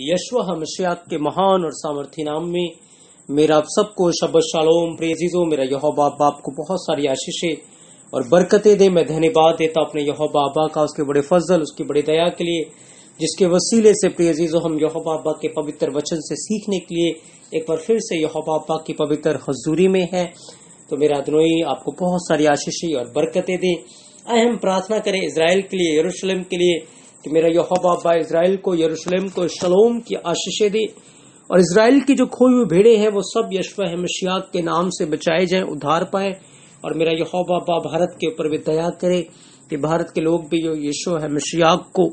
यशव मशियात के महान और सामर्थ्य नाम में मेरा आप सबको शब शालोम प्रेजीजो मेरा यह बाप को बहुत सारी आशीषे और बरकतें दे मैं धन्यवाद देता अपने यह बाबा का उसके बड़े फजल उसकी बड़ी दया के लिए जिसके वसीले से प्रियजीजो हम यह बाबा के पवित्र वचन से सीखने के लिए एक बार फिर से यह बाबा की पवित्र हजूरी में है तो मेरा अदनोई आपको बहुत सारी आशीषी और बरकतें दे अहम प्रार्थना करें इसराइल के लिए यरूशलेम के लिए कि मेरा यहोवा अब्बा इसराइल को यरूशलेम को शलोम की आशीषें दे और इसराइल की जो खोई हुई भेड़े हैं वो सब यशव मशियात के नाम से बचाए जाएं उद्धार पाए और मेरा यहोवा अब्बा भारत के ऊपर भी दया करे कि भारत के लोग भी यशो है मशियाक को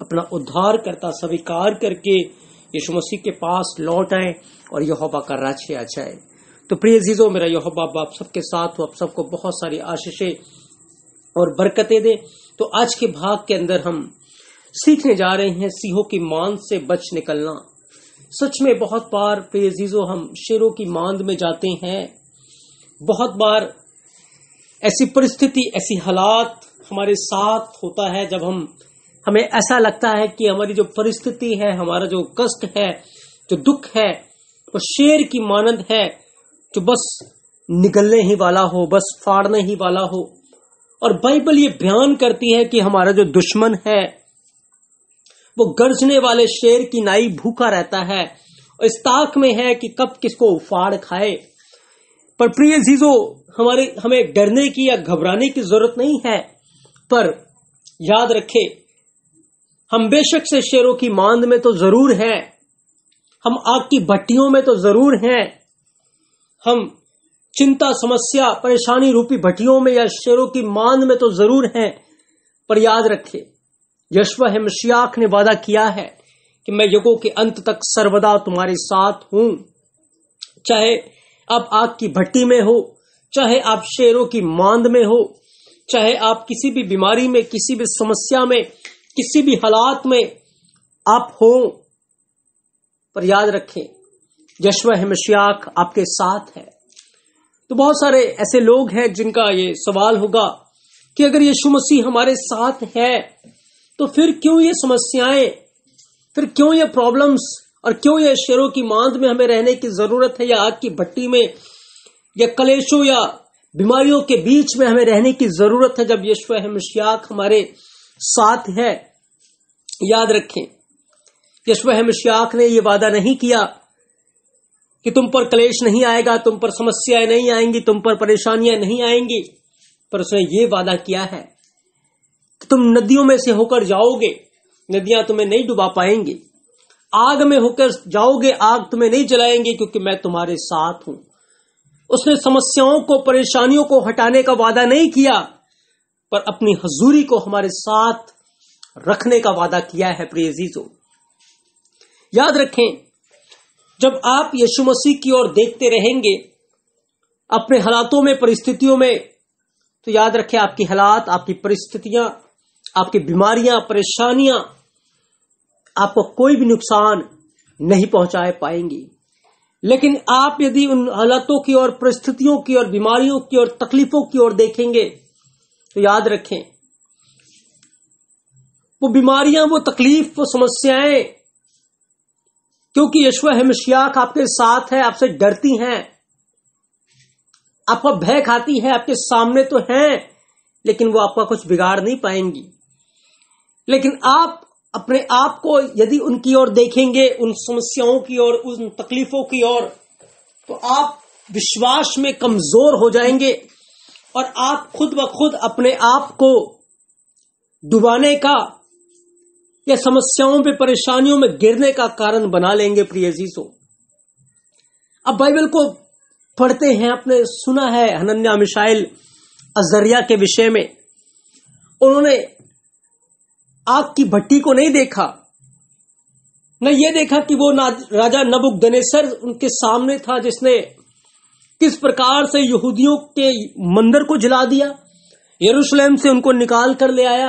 अपना उद्धार करता स्वीकार करके यशु मसीह के पास लौट आए और यहोबा का राज्य आ जाए तो प्रिय जीजो मेरा बाबा आप सबके साथ हो आप सबको बहुत सारी आशीषें और बरकतें दे तो आज के भाग के अंदर हम सीखने जा रहे हैं सीहों की मांद से बच निकलना सच में बहुत बार पेजीजो हम शेरों की मांद में जाते हैं बहुत बार ऐसी परिस्थिति ऐसी हालात हमारे साथ होता है जब हम हमें ऐसा लगता है कि हमारी जो परिस्थिति है हमारा जो कष्ट है जो दुख है वो शेर की मानद है जो बस निकलने ही वाला हो बस फाड़ने ही वाला हो और बाइबल ये बयान करती है कि हमारा जो दुश्मन है वो गरजने वाले शेर की नाई भूखा रहता है और इस ताक में है कि कब किसको फाड़ खाए पर प्रिय जीजो हमारे हमें डरने की या घबराने की जरूरत नहीं है पर याद रखे हम बेशक से शेरों की मांद में तो जरूर हैं हम आग की भट्टियों में तो जरूर हैं हम चिंता समस्या परेशानी रूपी भट्टियों में या शेरों की मांद में तो जरूर हैं पर याद रखें यशवा हेमशियाख ने वादा किया है कि मैं युगों के अंत तक सर्वदा तुम्हारे साथ हूं चाहे आप आग की भट्टी में हो चाहे आप शेरों की मांद में हो चाहे आप किसी भी बीमारी में किसी भी समस्या में किसी भी हालात में आप हो पर याद रखें यशवा हेमशियाख आपके साथ है तो बहुत सारे ऐसे लोग हैं जिनका ये सवाल होगा कि अगर यीशु मसीह हमारे साथ है तो फिर क्यों ये समस्याएं फिर क्यों ये प्रॉब्लम्स और क्यों ये शेरों की मांद में हमें रहने की जरूरत है या आग की भट्टी में या कलेशों या बीमारियों के बीच में हमें रहने की जरूरत है जब यशव हमशियाक हमारे साथ है याद रखें यशु हमशियाक ने यह वादा नहीं किया कि तुम पर क्लेश नहीं आएगा तुम पर समस्याएं नहीं आएंगी तुम पर परेशानियां नहीं आएंगी पर उसने ये वादा किया है तुम नदियों में से होकर जाओगे नदियां तुम्हें नहीं डुबा पाएंगी आग में होकर जाओगे आग तुम्हें नहीं जलाएंगे क्योंकि मैं तुम्हारे साथ हूं उसने समस्याओं को परेशानियों को हटाने का वादा नहीं किया पर अपनी हजूरी को हमारे साथ रखने का वादा किया है प्रेजीजो याद रखें जब आप यीशु मसीह की ओर देखते रहेंगे अपने हालातों में परिस्थितियों में तो याद रखें आपकी हालात आपकी परिस्थितियां आपकी बीमारियां परेशानियां आपको कोई भी नुकसान नहीं पहुंचा पाएंगी लेकिन आप यदि उन हालातों की और परिस्थितियों की और बीमारियों की और तकलीफों की ओर देखेंगे तो याद रखें वो बीमारियां वो तकलीफ वो समस्याएं क्योंकि यशवा हमशियाक आपके साथ है आपसे डरती हैं आपका भय खाती है आपके सामने तो हैं लेकिन वो आपका कुछ बिगाड़ नहीं पाएंगी लेकिन आप अपने आप को यदि उनकी ओर देखेंगे उन समस्याओं की ओर उन तकलीफों की ओर तो आप विश्वास में कमजोर हो जाएंगे और आप खुद ब खुद अपने आप को डुबाने का या समस्याओं पे परेशानियों में गिरने का कारण बना लेंगे प्रिय जीसो अब बाइबल को पढ़ते हैं आपने सुना है हनन्या मिशाइल अजरिया के विषय में उन्होंने आग की भट्टी को नहीं देखा न ये देखा कि वो राजा नबुक उनके सामने था जिसने किस प्रकार से यहूदियों के मंदिर को जला दिया यरूशलेम से उनको निकाल कर ले आया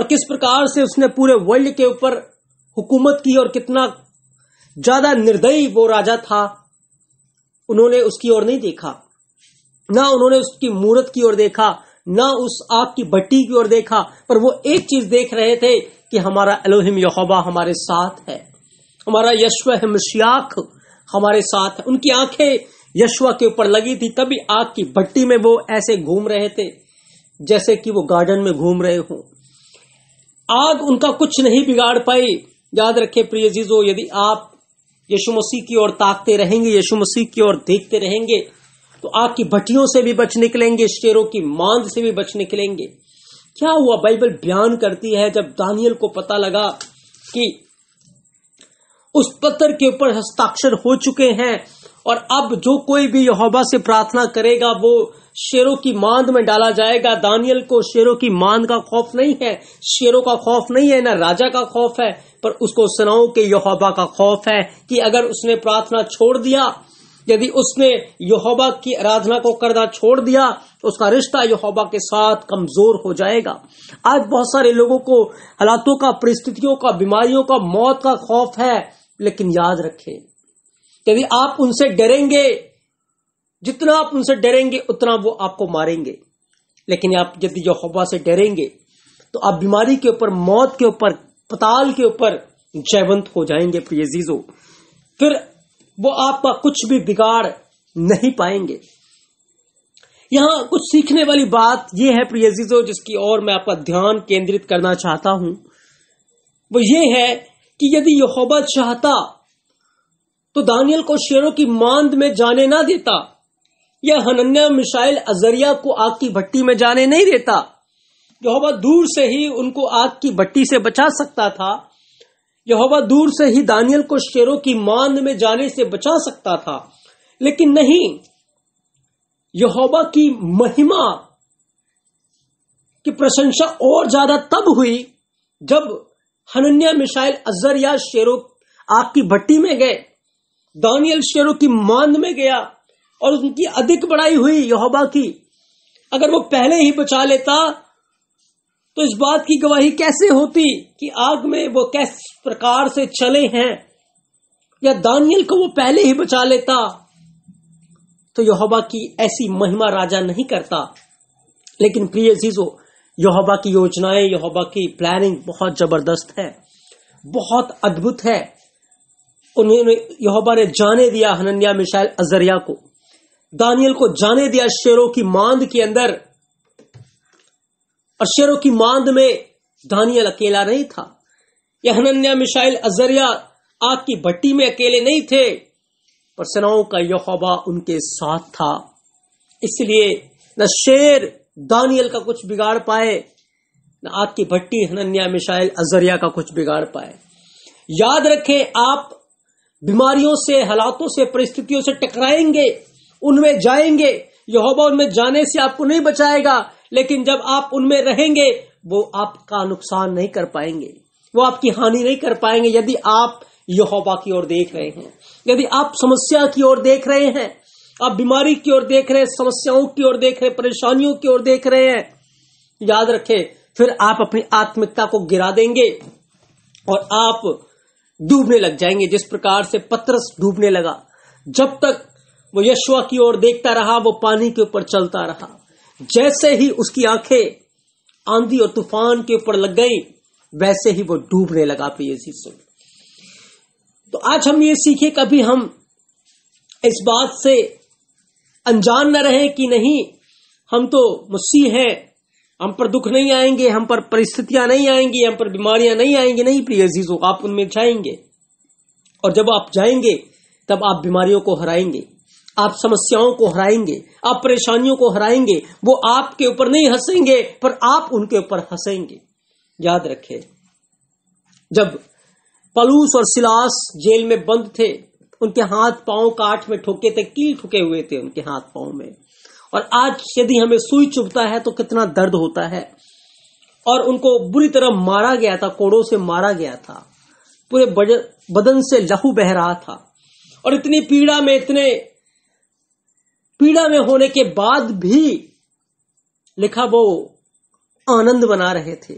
और किस प्रकार से उसने पूरे वर्ल्ड के ऊपर हुकूमत की और कितना ज्यादा निर्दयी वो राजा था उन्होंने उसकी ओर नहीं देखा ना उन्होंने उसकी मूर्त की ओर देखा ना उस आग की भट्टी की ओर देखा पर वो एक चीज देख रहे थे कि हमारा एलोहिम यहोबा हमारे साथ है हमारा यशव हिमश्याख हमारे साथ है उनकी आंखें यशवा के ऊपर लगी थी तभी आग की भट्टी में वो ऐसे घूम रहे थे जैसे कि वो गार्डन में घूम रहे हों आग उनका कुछ नहीं बिगाड़ पाई याद रखे प्रिय जीजो यदि आप यशु मसीह की ओर ताकते रहेंगे यशु मसीह की ओर देखते रहेंगे तो आपकी भट्टियों से भी बच निकलेंगे शेरों की मांद से भी बच निकलेंगे क्या हुआ बाइबल बयान करती है जब दानियल को पता लगा कि उस पत्थर के ऊपर हस्ताक्षर हो चुके हैं और अब जो कोई भी यहोबा से प्रार्थना करेगा वो शेरों की मांद में डाला जाएगा दानियल को शेरों की मांद का खौफ नहीं है शेरों का खौफ नहीं है ना राजा का खौफ है पर उसको सनाओं के यहोबा का खौफ है कि अगर उसने प्रार्थना छोड़ दिया यदि उसने यहोबा की आराधना को करदा छोड़ दिया तो उसका रिश्ता यहोबा के साथ कमजोर हो जाएगा आज बहुत सारे लोगों को हालातों का परिस्थितियों का बीमारियों का मौत का खौफ है लेकिन याद रखें यदि आप उनसे डरेंगे जितना आप उनसे डरेंगे उतना वो आपको मारेंगे लेकिन आप यदि यहोबा से डरेंगे तो आप बीमारी के ऊपर मौत के ऊपर पताल के ऊपर जयवंत हो जाएंगे प्रियजीजो फिर वो आपका कुछ भी बिगाड़ नहीं पाएंगे यहां कुछ सीखने वाली बात यह है प्रिय जीजो जिसकी ओर मैं आपका ध्यान केंद्रित करना चाहता हूं वो ये है कि यदि यहोबा चाहता तो दानियल को शेरों की मांद में जाने ना देता या हनन्या मिशाइल अजरिया को आग की भट्टी में जाने नहीं देता यहोबा दूर से ही उनको आग की भट्टी से बचा सकता था यहोवा दूर से ही दानियल को शेरों की मांद में जाने से बचा सकता था लेकिन नहीं यहोवा की महिमा की प्रशंसा और ज्यादा तब हुई जब हनन्या मिशाइल अजर या शेरों आग की भट्टी में गए दानियल शेरों की मांद में गया और उनकी अधिक बड़ाई हुई यहोबा की अगर वो पहले ही बचा लेता तो इस बात की गवाही कैसे होती कि आग में वो किस प्रकार से चले हैं या दानियल को वो पहले ही बचा लेता तो यहोवा की ऐसी महिमा राजा नहीं करता लेकिन प्रिय चीजों यहोवा की योजनाएं यहोवा की प्लानिंग बहुत जबरदस्त है बहुत अद्भुत है उन्होंने यहोबा ने जाने दिया हनन्या मिशाइल अजरिया को दानियल को जाने दिया शेरों की मांद के अंदर और शेरों की मांद में दानियल अकेला नहीं था यहनन्या मिशाइल अजरिया आग की भट्टी में अकेले नहीं थे पर सेनाओं का यहोबा उनके साथ था इसलिए न शेर दानियल का कुछ बिगाड़ पाए न आग की भट्टी हनन्या मिशाइल अजरिया का कुछ बिगाड़ पाए याद रखें आप बीमारियों से हालातों से परिस्थितियों से टकराएंगे उनमें जाएंगे यहोबा उनमें जाने से आपको नहीं बचाएगा लेकिन जब आप उनमें रहेंगे वो आपका नुकसान नहीं कर पाएंगे वो आपकी हानि नहीं कर पाएंगे यदि आप यहोवा की ओर देख रहे हैं यदि आप समस्या की ओर देख रहे हैं आप बीमारी की ओर देख रहे हैं समस्याओं की ओर देख रहे हैं परेशानियों की ओर देख रहे हैं याद रखें फिर आप अपनी आत्मिकता को गिरा देंगे और आप डूबने लग जाएंगे जिस प्रकार से पत्रस डूबने लगा जब तक वो यशवा की ओर देखता रहा वो पानी के ऊपर चलता रहा जैसे ही उसकी आंखें आंधी और तूफान के ऊपर लग गई वैसे ही वो डूबने लगा प्रिय में तो आज हम ये सीखे कभी हम इस बात से अनजान न रहे कि नहीं हम तो मुसी हैं हम पर दुख नहीं आएंगे हम पर परिस्थितियां नहीं आएंगी हम पर बीमारियां नहीं आएंगी नहीं प्रिय अजीजों आप उनमें जाएंगे और जब आप जाएंगे तब आप बीमारियों को हराएंगे आप समस्याओं को हराएंगे आप परेशानियों को हराएंगे वो आपके ऊपर नहीं हंसेंगे पर आप उनके ऊपर हंसेंगे याद रखें जब पलूस और सिलास जेल में बंद थे उनके हाथ पांव काठ में ठोके थे कील ठुके हुए थे उनके हाथ पांव में और आज यदि हमें सुई चुभता है तो कितना दर्द होता है और उनको बुरी तरह मारा गया था कोड़ों से मारा गया था पूरे बदन से लहू बह रहा था और इतनी पीड़ा में इतने पीड़ा में होने के बाद भी लिखा वो आनंद बना रहे थे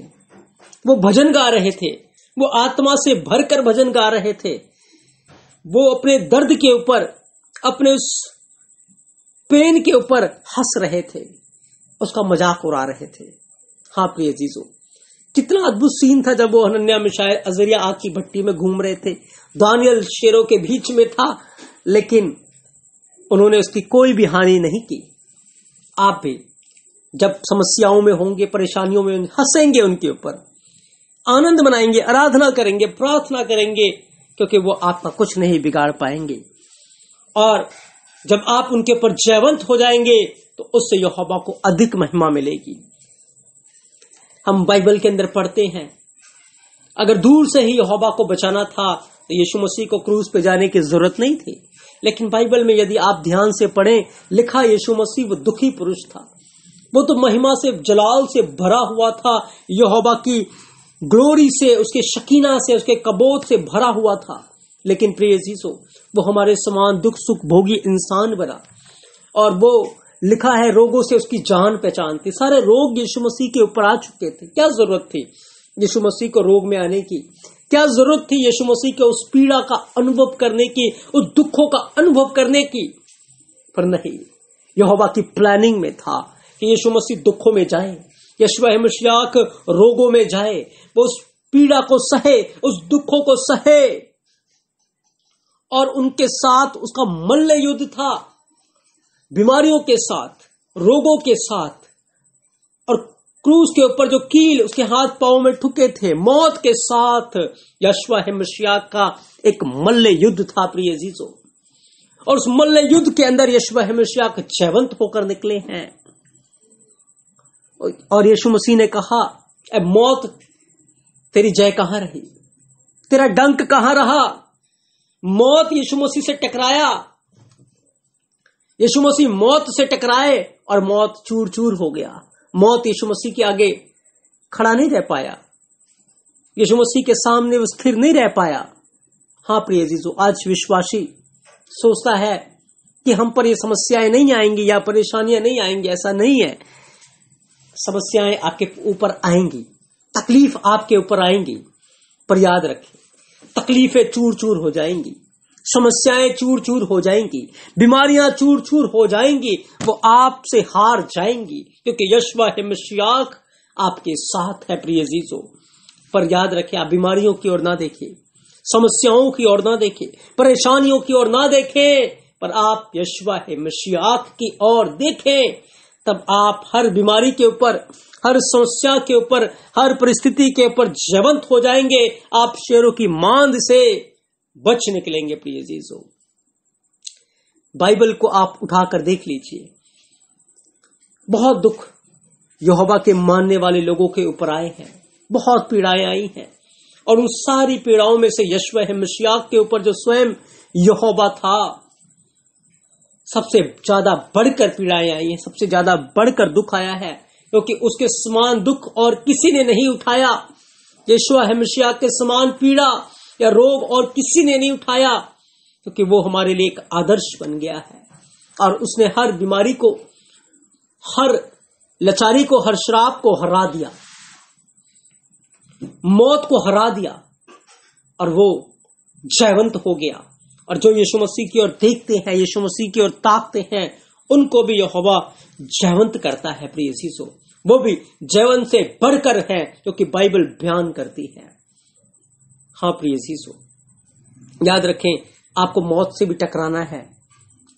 वो भजन गा रहे थे वो आत्मा से भरकर भजन गा रहे थे वो अपने दर्द के ऊपर अपने उस पेन के ऊपर हंस रहे थे उसका मजाक उड़ा रहे थे हाँ प्रिय जीजो कितना अद्भुत सीन था जब वो अनन्या मिशाइल अजरिया आग की भट्टी में घूम रहे थे दानियल शेरों के बीच में था लेकिन उन्होंने उसकी कोई भी हानि नहीं की आप भी जब समस्याओं में होंगे परेशानियों में हंसेंगे उनके ऊपर आनंद मनाएंगे आराधना करेंगे प्रार्थना करेंगे क्योंकि वो आपका कुछ नहीं बिगाड़ पाएंगे और जब आप उनके ऊपर जयवंत हो जाएंगे तो उससे यहोवा को अधिक महिमा मिलेगी हम बाइबल के अंदर पढ़ते हैं अगर दूर से ही यहोवा को बचाना था तो यीशु मसीह को क्रूज पे जाने की जरूरत नहीं थी लेकिन बाइबल में यदि आप ध्यान से पढ़ें लिखा यीशु मसीह वो दुखी पुरुष था वो तो महिमा से जलाल से भरा हुआ था यहोवा की ग्लोरी से उसके शकीना से उसके कबोत से भरा हुआ था लेकिन प्रिय जीसो वो हमारे समान दुख सुख भोगी इंसान बना और वो लिखा है रोगों से उसकी जान पहचान थी सारे रोग यीशु मसीह के ऊपर आ चुके थे क्या जरूरत थी यीशु मसीह को रोग में आने की क्या जरूरत थी यीशु मसीह के उस पीड़ा का अनुभव करने की उस दुखों का अनुभव करने की पर नहीं यहोवा की प्लानिंग में था कि यीशु मसीह दुखों में जाए यशवा मशियाक रोगों में जाए वो उस पीड़ा को सहे उस दुखों को सहे और उनके साथ उसका मल्ल युद्ध था बीमारियों के साथ रोगों के साथ क्रूस के ऊपर जो कील उसके हाथ पाओ में ठुके थे मौत के साथ यशवा हिमशिया का एक मल्ल युद्ध था प्रिय जीजो और उस मल्ल युद्ध के अंदर यशवा हिमशिया जयवंत होकर निकले हैं और यशु मसीह ने कहा ए मौत तेरी जय कहां रही तेरा डंक कहां रहा मौत यशु मसीह से टकराया यशु मसीह मौत से टकराए और मौत चूर चूर हो गया मौत यीशु मसीह के आगे खड़ा नहीं रह पाया यीशु मसीह के सामने वो स्थिर नहीं रह पाया हां प्रिय जीजो आज विश्वासी सोचता है कि हम पर ये समस्याएं नहीं आएंगी या परेशानियां नहीं आएंगी ऐसा नहीं है समस्याएं आपके ऊपर आएंगी तकलीफ आपके ऊपर आएंगी पर याद रखें तकलीफें चूर चूर हो जाएंगी समस्याएं चूर चूर हो जाएंगी बीमारियां चूर चूर हो जाएंगी वो आपसे हार जाएंगी क्योंकि यशवा है आपके साथ है प्रिय जीजो पर याद रखें आप बीमारियों की ओर ना देखें समस्याओं की ओर ना देखें परेशानियों की ओर ना देखें पर आप यशवा है की ओर देखें तब आप हर बीमारी के ऊपर हर समस्या के ऊपर हर परिस्थिति के ऊपर जवंत हो जाएंगे आप शेरों की मांद से बच निकलेंगे प्रिय जीजो बाइबल को आप उठाकर देख लीजिए बहुत दुख यहोवा के मानने वाले लोगों के ऊपर आए हैं बहुत पीड़ाएं आई हैं और उन सारी पीड़ाओं में से यशव मशियाक के ऊपर जो स्वयं यहोवा था सबसे ज्यादा बढ़कर पीड़ाएं आई हैं सबसे ज्यादा बढ़कर दुख आया है क्योंकि उसके समान दुख और किसी ने नहीं उठाया यशवा हमशिया के समान पीड़ा या रोग और किसी ने नहीं उठाया क्योंकि वो हमारे लिए एक आदर्श बन गया है और उसने हर बीमारी को हर लचारी को हर श्राप को हरा दिया मौत को हरा दिया और वो जयवंत हो गया और जो यीशु मसीह की ओर देखते हैं यीशु मसीह की ओर ताकते हैं उनको भी यह हवा जयवंत करता है प्रिय सो वो भी जयवंत से बढ़कर है जो कि बाइबल बयान करती है हाँ प्रिय जीसो याद रखें आपको मौत से भी टकराना है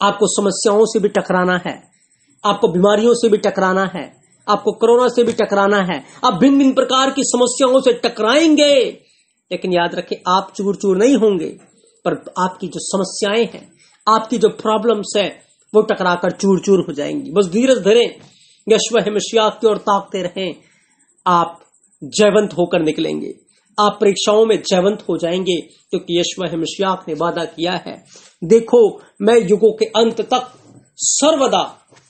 आपको समस्याओं से भी टकराना है आपको बीमारियों से भी टकराना है आपको कोरोना से भी टकराना है आप भिन्न भिन्न प्रकार की समस्याओं से टकराएंगे लेकिन याद रखें आप चूर चूर नहीं होंगे पर आपकी जो समस्याएं हैं आपकी जो प्रॉब्लम्स है वो टकराकर चूर चूर हो जाएंगी बस धीरज धरे यशव हिमशिया की ओर ताकते रहें आप जयवंत होकर निकलेंगे आप परीक्षाओं में जयवंत हो जाएंगे क्योंकि यशवा हिमशियाक ने वादा किया है देखो मैं युगों के अंत तक सर्वदा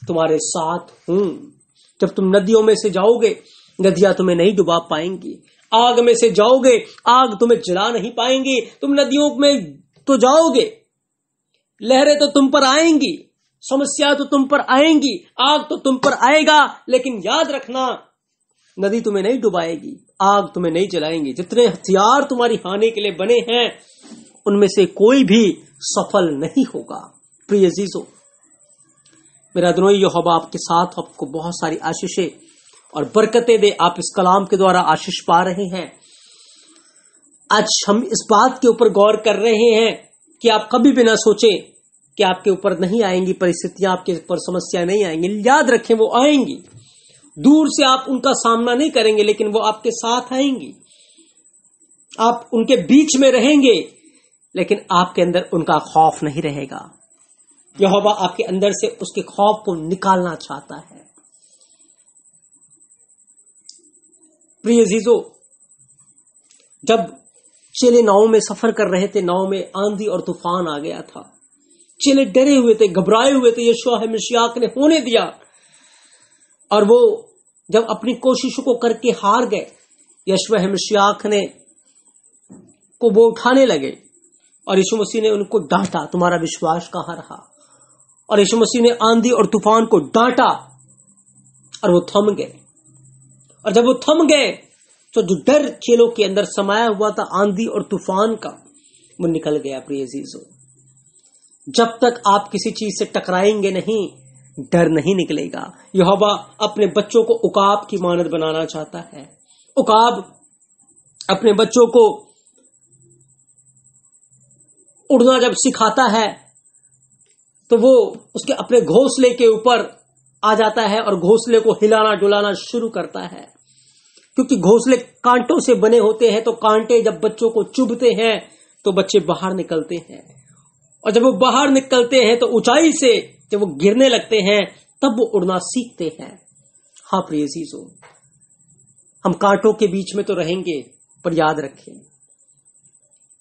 तुम्हारे साथ हूं जब तुम नदियों में से जाओगे नदियां तुम्हें नहीं डुबा पाएंगी आग में से जाओगे आग तुम्हें जला नहीं पाएंगी तुम नदियों में तो जाओगे लहरें तो तुम पर आएंगी समस्या तो तुम पर आएंगी आग तो तुम पर आएगा लेकिन याद रखना नदी तुम्हें नहीं डुबाएगी आग तुम्हें नहीं जलाएंगे जितने हथियार तुम्हारी हानि के लिए बने हैं उनमें से कोई भी सफल नहीं होगा प्रिय जीजो मेरा दुनोई यहोबा आपके साथ आपको बहुत सारी आशीषें और बरकतें दे आप इस कलाम के द्वारा आशीष पा रहे हैं आज हम इस बात के ऊपर गौर कर रहे हैं कि आप कभी भी ना सोचे कि आपके ऊपर नहीं आएंगी परिस्थितियां आपके ऊपर समस्या नहीं आएंगी याद रखें वो आएंगी दूर से आप उनका सामना नहीं करेंगे लेकिन वो आपके साथ आएंगी आप उनके बीच में रहेंगे लेकिन आपके अंदर उनका खौफ नहीं रहेगा यहोवा आपके अंदर से उसके खौफ को निकालना चाहता है प्रिय जीजो जब चेले नाव में सफर कर रहे थे नाव में आंधी और तूफान आ गया था चेले डरे हुए थे घबराए हुए थे यशुआ मिशियाक ने होने दिया और वो जब अपनी कोशिशों को करके हार गए यशव हिमशियाख ने को वो उठाने लगे और यीशु मसीह ने उनको डांटा तुम्हारा विश्वास कहां रहा और यीशु मसीह ने आंधी और तूफान को डांटा और वो थम गए और जब वो थम गए तो जो डर चेलों के अंदर समाया हुआ था आंधी और तूफान का वो निकल गया प्रियजीजो जब तक आप किसी चीज से टकराएंगे नहीं डर नहीं निकलेगा यहोवा अपने बच्चों को उकाब की मानद बनाना चाहता है उकाब अपने बच्चों को उड़ना जब सिखाता है तो वो उसके अपने घोंसले के ऊपर आ जाता है और घोंसले को हिलाना डुलाना शुरू करता है क्योंकि घोंसले कांटों से बने होते हैं तो कांटे जब बच्चों को चुभते हैं तो बच्चे बाहर निकलते हैं और जब वो बाहर निकलते हैं तो ऊंचाई से जब वो गिरने लगते हैं तब वो उड़ना सीखते हैं हा प्रेजी जो हम कांटों के बीच में तो रहेंगे पर याद रखें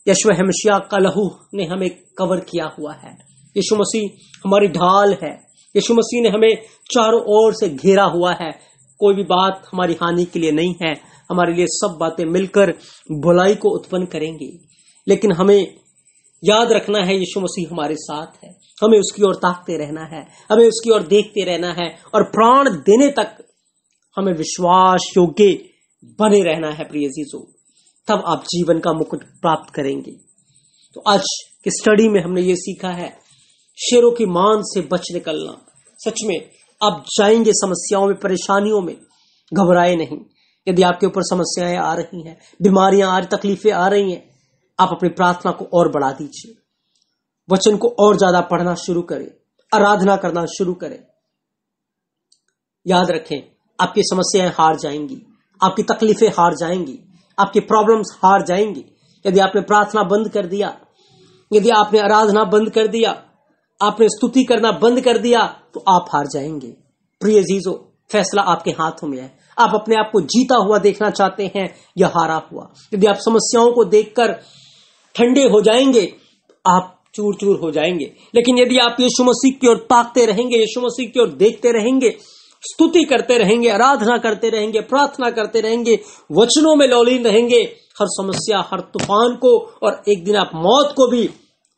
यशु हमशिया का लहू ने हमें कवर किया हुआ है यशु मसीह हमारी ढाल है यशु मसीह ने हमें चारों ओर से घेरा हुआ है कोई भी बात हमारी हानि के लिए नहीं है हमारे लिए सब बातें मिलकर भलाई को उत्पन्न करेंगी लेकिन हमें याद रखना है यीशु मसीह हमारे साथ है हमें उसकी ओर ताकते रहना है हमें उसकी ओर देखते रहना है और प्राण देने तक हमें विश्वास योग्य बने रहना है प्रिय जीजो तब आप जीवन का मुकुट प्राप्त करेंगे तो आज की स्टडी में हमने ये सीखा है शेरों की मान से बच निकलना सच में आप जाएंगे समस्याओं में परेशानियों में घबराए नहीं यदि आपके ऊपर समस्याएं आ रही हैं बीमारियां आ रही तकलीफें आ रही हैं आप अपनी प्रार्थना को और बढ़ा दीजिए वचन को और ज्यादा पढ़ना शुरू करें आराधना करना शुरू करें याद रखें आपकी समस्याएं हार जाएंगी आपकी तकलीफें हार जाएंगी आपकी प्रॉब्लम्स हार जाएंगी यदि आपने प्रार्थना बंद कर दिया यदि आपने आराधना बंद कर दिया आपने स्तुति करना बंद कर दिया तो आप हार जाएंगे प्रिय जीजो फैसला आपके हाथों में है आप अपने आप को जीता हुआ देखना चाहते हैं या हारा हुआ यदि आप समस्याओं को देखकर ठंडे हो जाएंगे आप चूर चूर हो जाएंगे लेकिन यदि आप यीशु मसीह की ओर ताकते रहेंगे यीशु मसीह की ओर देखते रहेंगे स्तुति करते रहेंगे आराधना करते रहेंगे प्रार्थना करते रहेंगे वचनों में लौलीन रहेंगे हर समस्या हर तूफान को और एक दिन आप मौत को भी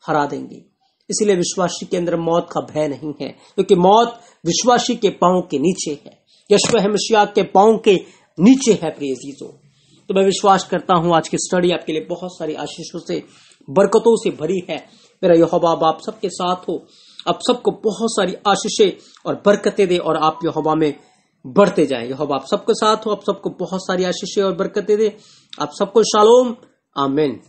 हरा देंगे इसलिए विश्वासी के अंदर मौत का भय नहीं है क्योंकि मौत विश्वासी के पांव के नीचे है यशव हमशिया के पांव के नीचे है प्रिय तो मैं विश्वास करता हूं आज की स्टडी आपके लिए बहुत सारी आशीषों से बरकतों से भरी है मेरा हवाब आप सबके साथ हो आप सबको बहुत सारी आशीषें और बरकतें दे और आप हवा में बढ़ते जाएं हवा आप सबके साथ हो आप सबको बहुत सारी आशीषें और बरकतें दे आप सबको शालोम आमेन